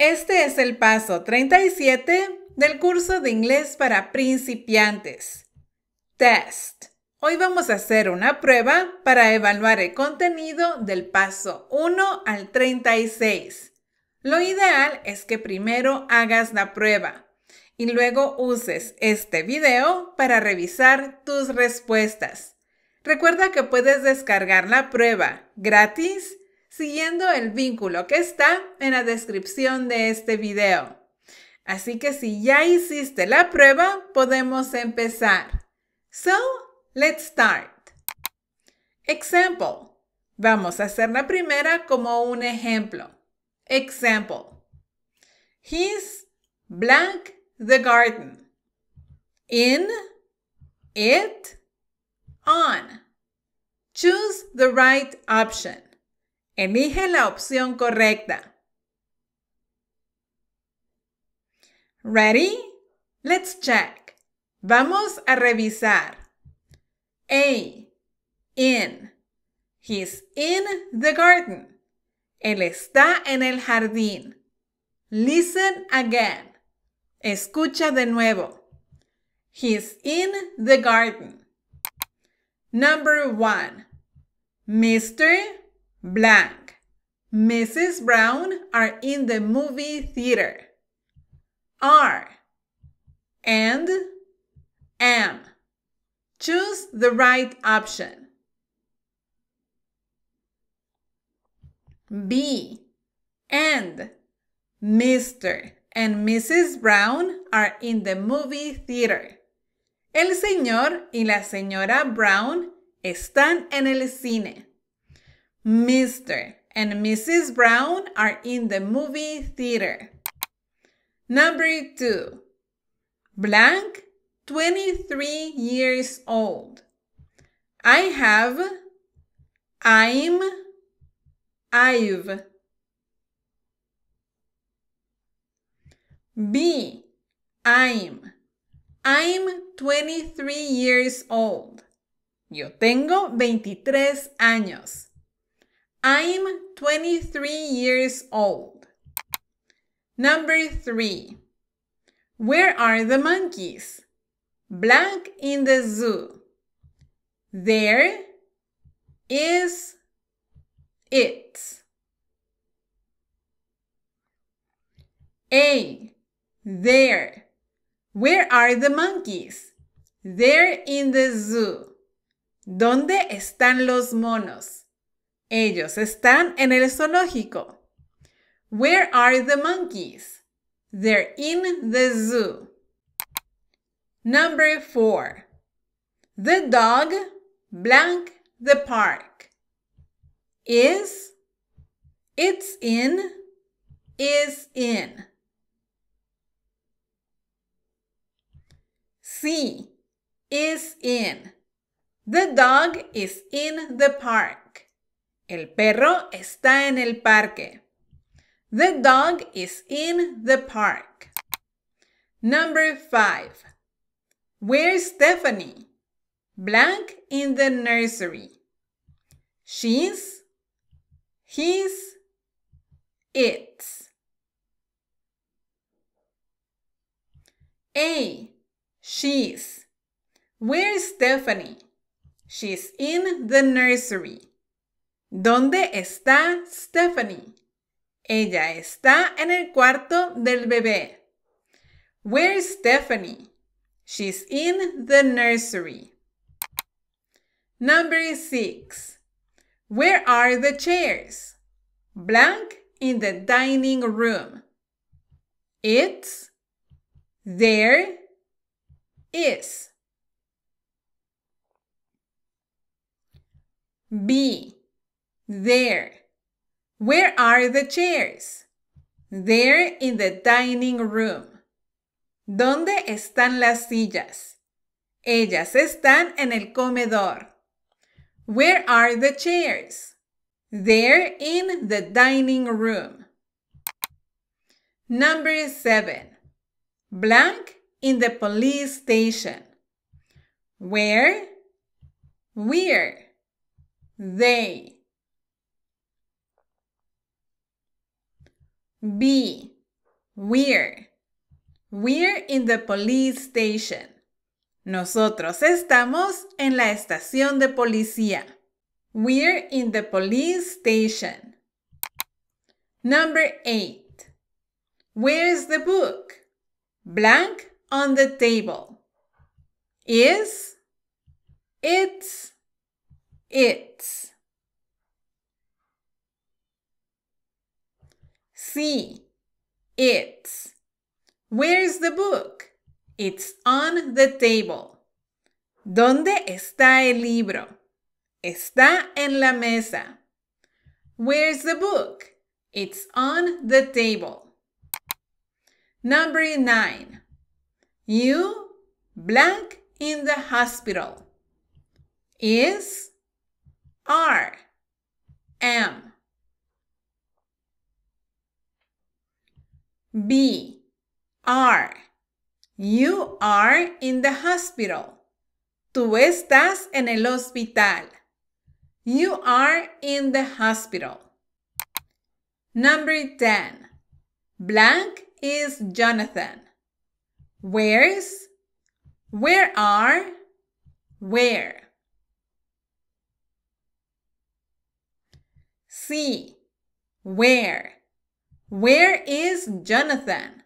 Este es el paso 37 del curso de inglés para principiantes. Test. Hoy vamos a hacer una prueba para evaluar el contenido del paso 1 al 36. Lo ideal es que primero hagas la prueba y luego uses este video para revisar tus respuestas. Recuerda que puedes descargar la prueba gratis siguiendo el vínculo que está en la descripción de este video. Así que si ya hiciste la prueba, podemos empezar. So, let's start. Example. Vamos a hacer la primera como un ejemplo. Example. He's blank the garden. In, it, on. Choose the right option. Elige la opción correcta. Ready? Let's check. Vamos a revisar. A. In. He's in the garden. Él está en el jardín. Listen again. Escucha de nuevo. He's in the garden. Number one. Mr. blank. Mrs. Brown are in the movie theater. Are and am. Choose the right option. B and Mr. and Mrs. Brown are in the movie theater. El señor y la señora Brown están en el cine. Mr. and Mrs. Brown are in the movie theater. Number two, blank, 23 years old. I have, I'm, I've. B, I'm. I'm 23 years old. Yo tengo 23 años. I'm 23 years old. Number three. Where are the monkeys? Blank in the zoo. There is it. A. There. Where are the monkeys? They're in the zoo. ¿Dónde están los monos? Ellos están en el zoológico. Where are the monkeys? They're in the zoo. Number four. The dog blank the park is it's in is in. C is in. The dog is in the park. El perro está en el parque. The dog is in the park. Number five. Where's Stephanie? Blank in the nursery. She's, he's, it's. A. She's. Where's Stephanie? She's in the nursery. ¿Dónde está Stephanie? Ella está en el cuarto del bebé. Where's Stephanie? She's in the nursery. Number six. Where are the chairs? Blank in the dining room. It's there is. B. There. Where are the chairs? There in the dining room. ¿Dónde están las sillas? Ellas están en el comedor. Where are the chairs? There, in the dining room. Number seven. Blank in the police station. Where? Where? They. B. We're. We're in the police station. Nosotros estamos en la estación de policía. We're in the police station. Number 8. Where's the book? Blank on the table. Is, it's, it's. see. It's. Where is the book? It's on the table. ¿Dónde está el libro? Está en la mesa. Where's the book? It's on the table. Number nine. You blank in the hospital is are am B. R. You are in the hospital. Tú estás en el hospital. You are in the hospital. Number 10. Blank is Jonathan. Where's? Where are? Where? C. Where? Where is Jonathan?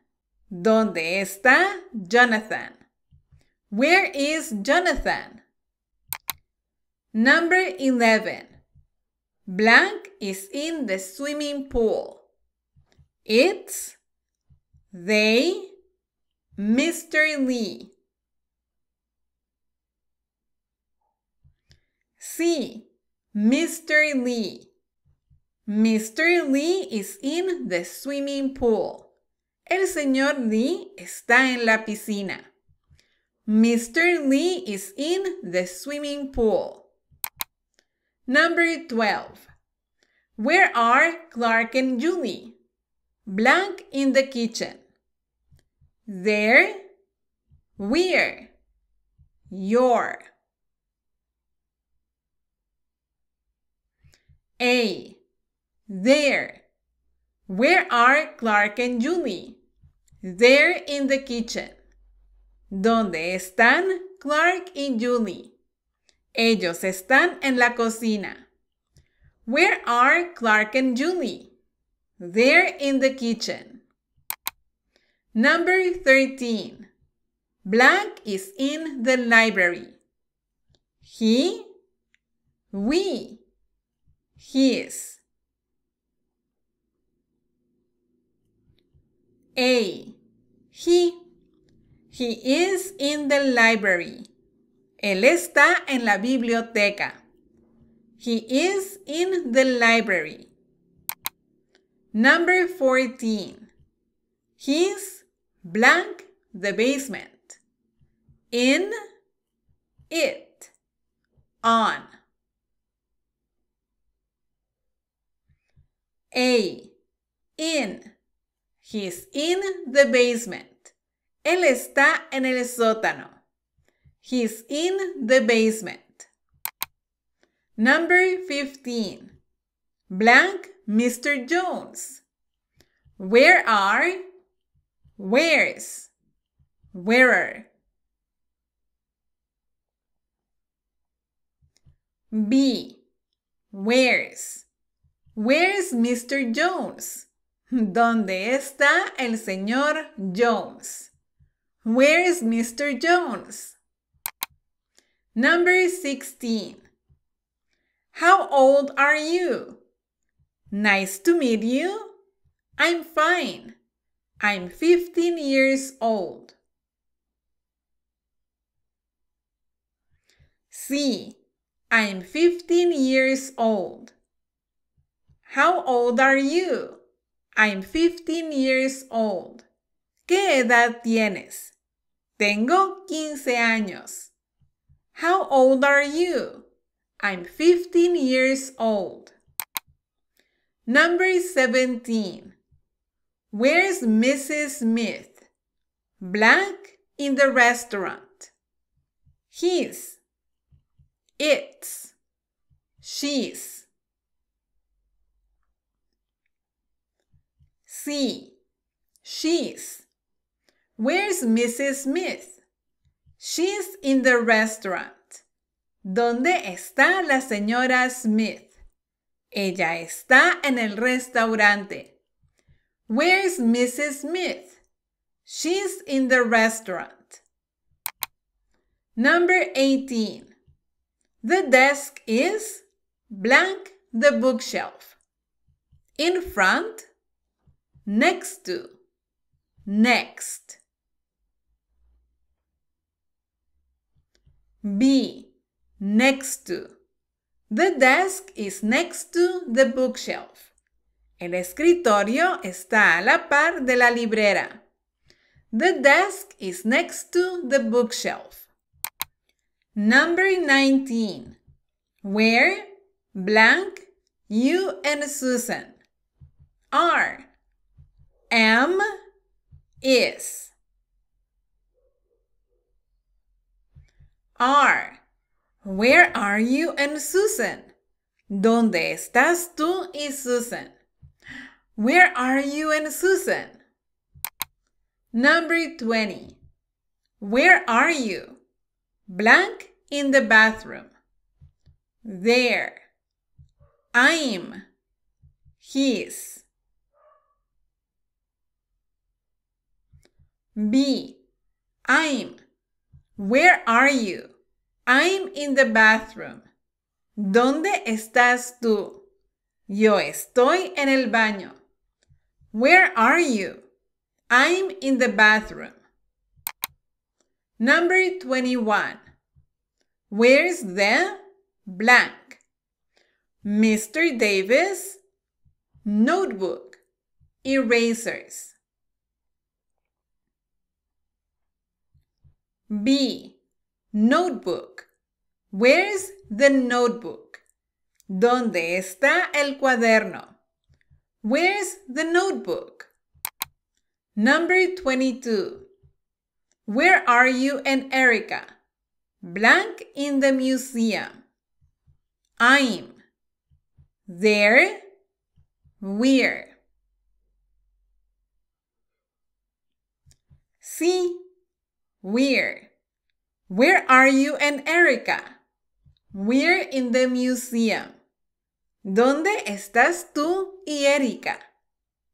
¿Dónde está Jonathan? Where is Jonathan? Number 11. Blank is in the swimming pool. It's they, Mr. Lee. C. Mr. Lee. Mr. Lee is in the swimming pool. El señor Lee está en la piscina. Mr. Lee is in the swimming pool. Number 12. Where are Clark and Julie? Blank in the kitchen. There. Where? Your. A. There. Where are Clark and Julie? They're in the kitchen. ¿Dónde están Clark y Julie? Ellos están en la cocina. Where are Clark and Julie? They're in the kitchen. Number 13. Blank is in the library. He, we, his. A. He. He is in the library. Él está en la biblioteca. He is in the library. Number 14. He's blank the basement. In it. On. A. In he is in the basement. Él está en el sótano. He is in the basement. Number 15. Blank Mr. Jones. Where are? Where's? Where are? B. Where's? Where's Mr. Jones? ¿Dónde está el señor Jones? Where is Mr. Jones? Number 16. How old are you? Nice to meet you. I'm fine. I'm 15 years old. C. I'm 15 years old. How old are you? I'm 15 years old. ¿Qué edad tienes? Tengo quince años. How old are you? I'm 15 years old. Number 17. Where's Mrs. Smith? Blank in the restaurant. He's. It's. She's. C. She's. Where's Mrs. Smith? She's in the restaurant. ¿Dónde está la señora Smith? Ella está en el restaurante. Where's Mrs. Smith? She's in the restaurant. Number 18. The desk is blank the bookshelf. In front next to, next. B, next to. The desk is next to the bookshelf. El escritorio está a la par de la librera. The desk is next to the bookshelf. Number 19. Where, blank, you and Susan are am is are where are you and Susan? ¿Dónde estás tú y Susan? Where are you and Susan? Number 20. Where are you? Blank in the bathroom. There. I'm. He's. B. I'm. Where are you? I'm in the bathroom. ¿Dónde estás tú? Yo estoy en el baño. Where are you? I'm in the bathroom. Number 21. Where's the blank? Mr. Davis, notebook, erasers. B. Notebook. Where's the notebook? ¿Dónde está el cuaderno? Where's the notebook? Number 22. Where are you and Erica? Blank in the museum. I'm. There. We're. C. Where? Where are you and Erica? We're in the museum. ¿Dónde estás tú y Erika?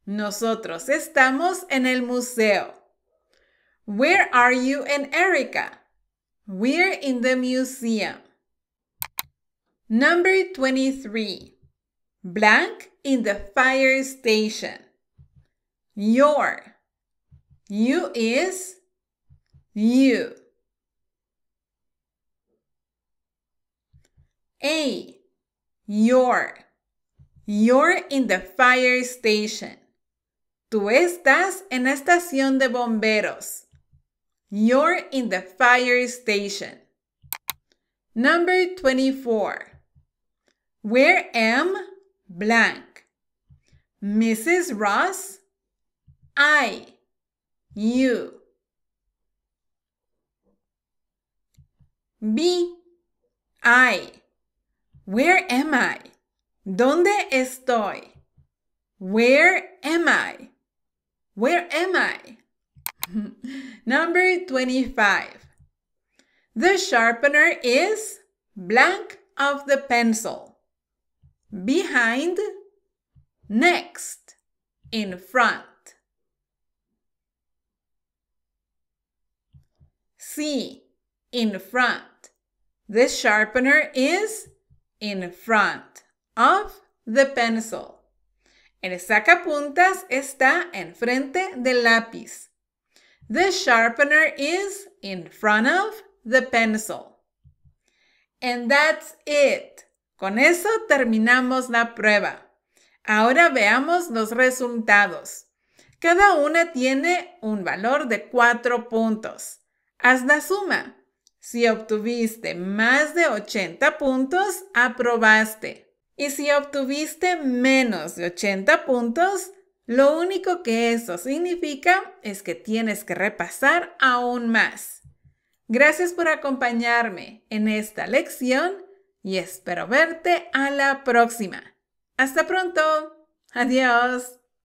Nosotros estamos en el museo. Where are you and Erica? We're in the museum. Number 23. Blank in the fire station. Your. You is a. you A You're You're in the fire station. Tú estás en la estación de bomberos. You're in the fire station. Number 24. Where am blank? Mrs. Ross, I, you. B. I. Where am I? ¿Dónde estoy? Where am I? Where am I? Number 25. The sharpener is blank of the pencil. Behind, next, in front. C, in front. The sharpener is in front of the pencil. El sacapuntas está enfrente del lápiz. The sharpener is in front of the pencil. And that's it. Con eso terminamos la prueba. Ahora veamos los resultados. Cada una tiene un valor de cuatro puntos. Haz la suma. Si obtuviste más de 80 puntos, aprobaste. Y si obtuviste menos de 80 puntos, lo único que eso significa es que tienes que repasar aún más. Gracias por acompañarme en esta lección y espero verte a la próxima. Hasta pronto. Adiós.